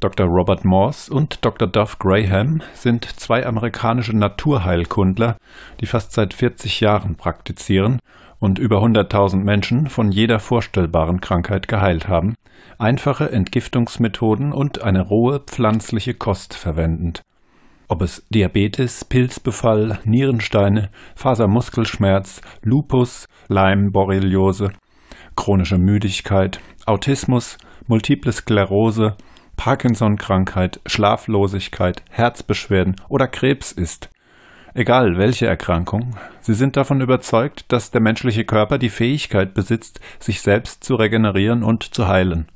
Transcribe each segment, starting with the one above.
Dr. Robert Morse und Dr. Duff Graham sind zwei amerikanische Naturheilkundler, die fast seit 40 Jahren praktizieren und über 100.000 Menschen von jeder vorstellbaren Krankheit geheilt haben, einfache Entgiftungsmethoden und eine rohe pflanzliche Kost verwendend. Ob es Diabetes, Pilzbefall, Nierensteine, Fasermuskelschmerz, Lupus, Lyme-Borreliose, chronische Müdigkeit, Autismus, Multiple Sklerose, Parkinson-Krankheit, Schlaflosigkeit, Herzbeschwerden oder Krebs ist. Egal welche Erkrankung, sie sind davon überzeugt, dass der menschliche Körper die Fähigkeit besitzt, sich selbst zu regenerieren und zu heilen.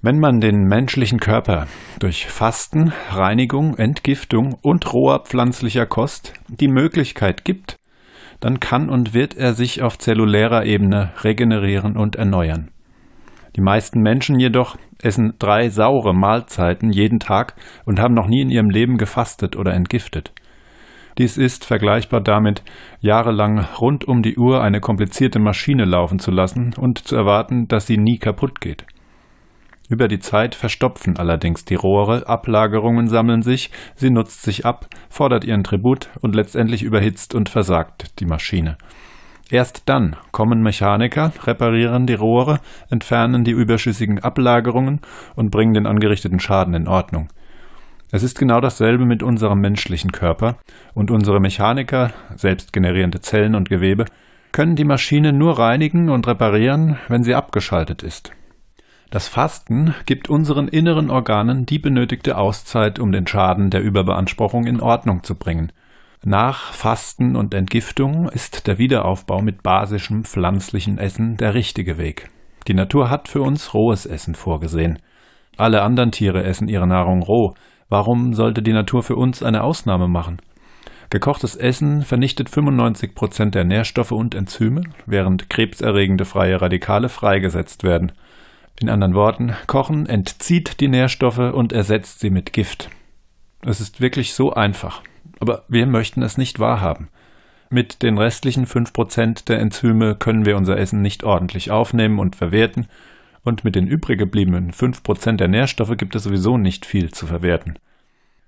Wenn man den menschlichen Körper durch Fasten, Reinigung, Entgiftung und roher pflanzlicher Kost die Möglichkeit gibt, dann kann und wird er sich auf zellulärer Ebene regenerieren und erneuern. Die meisten Menschen jedoch essen drei saure Mahlzeiten jeden Tag und haben noch nie in ihrem Leben gefastet oder entgiftet. Dies ist vergleichbar damit, jahrelang rund um die Uhr eine komplizierte Maschine laufen zu lassen und zu erwarten, dass sie nie kaputt geht. Über die Zeit verstopfen allerdings die Rohre, Ablagerungen sammeln sich, sie nutzt sich ab, fordert ihren Tribut und letztendlich überhitzt und versagt die Maschine. Erst dann kommen Mechaniker, reparieren die Rohre, entfernen die überschüssigen Ablagerungen und bringen den angerichteten Schaden in Ordnung. Es ist genau dasselbe mit unserem menschlichen Körper und unsere Mechaniker, selbst generierende Zellen und Gewebe, können die Maschine nur reinigen und reparieren, wenn sie abgeschaltet ist. Das Fasten gibt unseren inneren Organen die benötigte Auszeit, um den Schaden der Überbeanspruchung in Ordnung zu bringen – nach Fasten und Entgiftung ist der Wiederaufbau mit basischem pflanzlichen Essen der richtige Weg. Die Natur hat für uns rohes Essen vorgesehen. Alle anderen Tiere essen ihre Nahrung roh. Warum sollte die Natur für uns eine Ausnahme machen? Gekochtes Essen vernichtet 95 Prozent der Nährstoffe und Enzyme, während krebserregende freie Radikale freigesetzt werden. In anderen Worten, Kochen entzieht die Nährstoffe und ersetzt sie mit Gift. Es ist wirklich so einfach aber wir möchten es nicht wahrhaben. Mit den restlichen 5% der Enzyme können wir unser Essen nicht ordentlich aufnehmen und verwerten, und mit den übrig gebliebenen 5% der Nährstoffe gibt es sowieso nicht viel zu verwerten.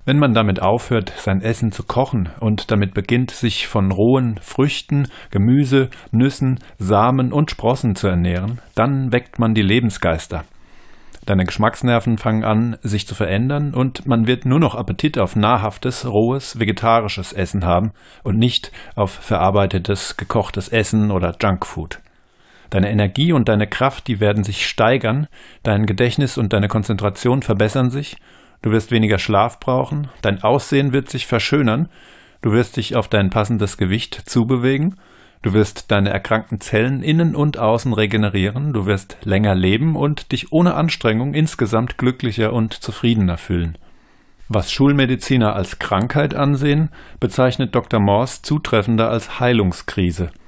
Wenn man damit aufhört, sein Essen zu kochen und damit beginnt, sich von rohen Früchten, Gemüse, Nüssen, Samen und Sprossen zu ernähren, dann weckt man die Lebensgeister. Deine Geschmacksnerven fangen an, sich zu verändern und man wird nur noch Appetit auf nahrhaftes, rohes, vegetarisches Essen haben und nicht auf verarbeitetes, gekochtes Essen oder Junkfood. Deine Energie und deine Kraft, die werden sich steigern, dein Gedächtnis und deine Konzentration verbessern sich, du wirst weniger Schlaf brauchen, dein Aussehen wird sich verschönern, du wirst dich auf dein passendes Gewicht zubewegen – Du wirst deine erkrankten Zellen innen und außen regenerieren, du wirst länger leben und dich ohne Anstrengung insgesamt glücklicher und zufriedener fühlen. Was Schulmediziner als Krankheit ansehen, bezeichnet Dr. Morse zutreffender als Heilungskrise –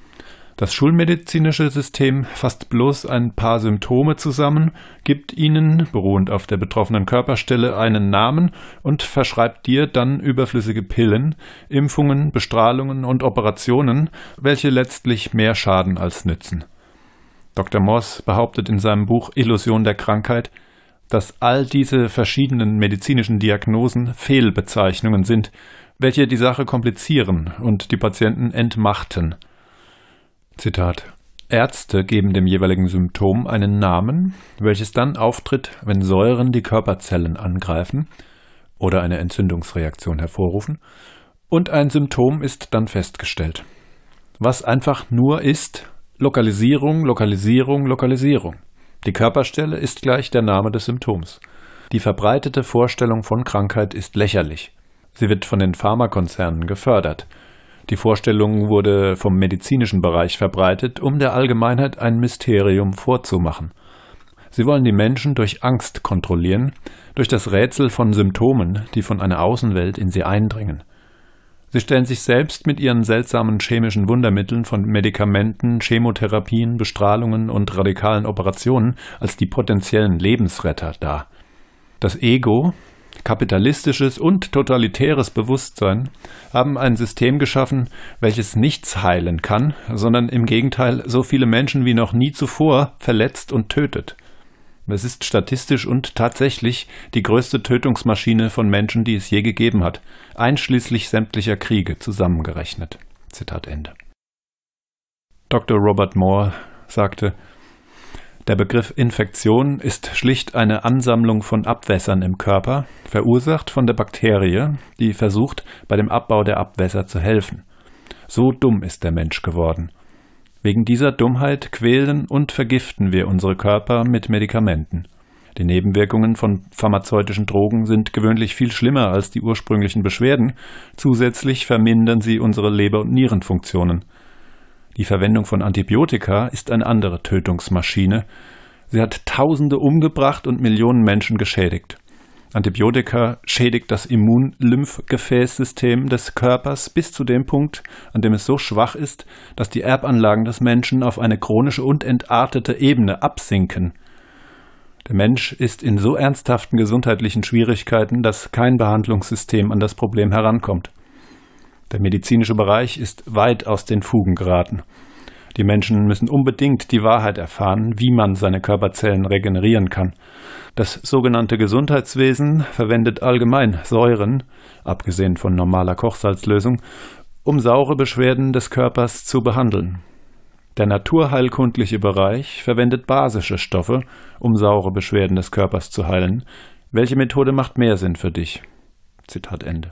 das schulmedizinische System fasst bloß ein paar Symptome zusammen, gibt ihnen, beruhend auf der betroffenen Körperstelle, einen Namen und verschreibt dir dann überflüssige Pillen, Impfungen, Bestrahlungen und Operationen, welche letztlich mehr schaden als nützen. Dr. Moss behauptet in seinem Buch Illusion der Krankheit, dass all diese verschiedenen medizinischen Diagnosen Fehlbezeichnungen sind, welche die Sache komplizieren und die Patienten entmachten – Zitat. Ärzte geben dem jeweiligen Symptom einen Namen, welches dann auftritt, wenn Säuren die Körperzellen angreifen oder eine Entzündungsreaktion hervorrufen, und ein Symptom ist dann festgestellt. Was einfach nur ist Lokalisierung, Lokalisierung, Lokalisierung. Die Körperstelle ist gleich der Name des Symptoms. Die verbreitete Vorstellung von Krankheit ist lächerlich. Sie wird von den Pharmakonzernen gefördert die Vorstellung wurde vom medizinischen Bereich verbreitet, um der Allgemeinheit ein Mysterium vorzumachen. Sie wollen die Menschen durch Angst kontrollieren, durch das Rätsel von Symptomen, die von einer Außenwelt in sie eindringen. Sie stellen sich selbst mit ihren seltsamen chemischen Wundermitteln von Medikamenten, Chemotherapien, Bestrahlungen und radikalen Operationen als die potenziellen Lebensretter dar. Das Ego, kapitalistisches und totalitäres Bewusstsein haben ein System geschaffen, welches nichts heilen kann, sondern im Gegenteil so viele Menschen wie noch nie zuvor verletzt und tötet. Es ist statistisch und tatsächlich die größte Tötungsmaschine von Menschen, die es je gegeben hat, einschließlich sämtlicher Kriege zusammengerechnet. Zitat Ende. Dr. Robert Moore sagte, der Begriff Infektion ist schlicht eine Ansammlung von Abwässern im Körper, verursacht von der Bakterie, die versucht, bei dem Abbau der Abwässer zu helfen. So dumm ist der Mensch geworden. Wegen dieser Dummheit quälen und vergiften wir unsere Körper mit Medikamenten. Die Nebenwirkungen von pharmazeutischen Drogen sind gewöhnlich viel schlimmer als die ursprünglichen Beschwerden. Zusätzlich vermindern sie unsere Leber- und Nierenfunktionen. Die Verwendung von Antibiotika ist eine andere Tötungsmaschine. Sie hat Tausende umgebracht und Millionen Menschen geschädigt. Antibiotika schädigt das Immun-Lymphgefäßsystem des Körpers bis zu dem Punkt, an dem es so schwach ist, dass die Erbanlagen des Menschen auf eine chronische und entartete Ebene absinken. Der Mensch ist in so ernsthaften gesundheitlichen Schwierigkeiten, dass kein Behandlungssystem an das Problem herankommt. Der medizinische Bereich ist weit aus den Fugen geraten. Die Menschen müssen unbedingt die Wahrheit erfahren, wie man seine Körperzellen regenerieren kann. Das sogenannte Gesundheitswesen verwendet allgemein Säuren, abgesehen von normaler Kochsalzlösung, um saure Beschwerden des Körpers zu behandeln. Der naturheilkundliche Bereich verwendet basische Stoffe, um saure Beschwerden des Körpers zu heilen. Welche Methode macht mehr Sinn für dich? Zitat Ende.